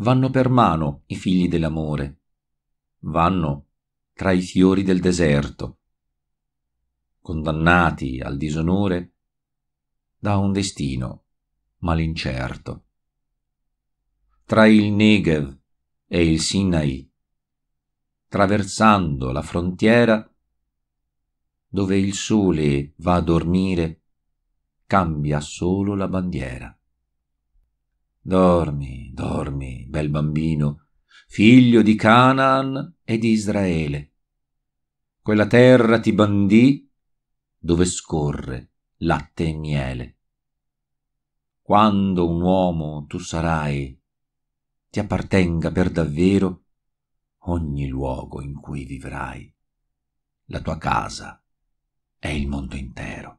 vanno per mano i figli dell'amore, vanno tra i fiori del deserto, condannati al disonore da un destino malincerto. Tra il Negev e il Sinai, traversando la frontiera, dove il sole va a dormire, cambia solo la bandiera. Dormi, dormi, bel bambino, figlio di Canaan e di Israele. Quella terra ti bandì dove scorre latte e miele. Quando un uomo tu sarai, ti appartenga per davvero ogni luogo in cui vivrai. La tua casa è il mondo intero.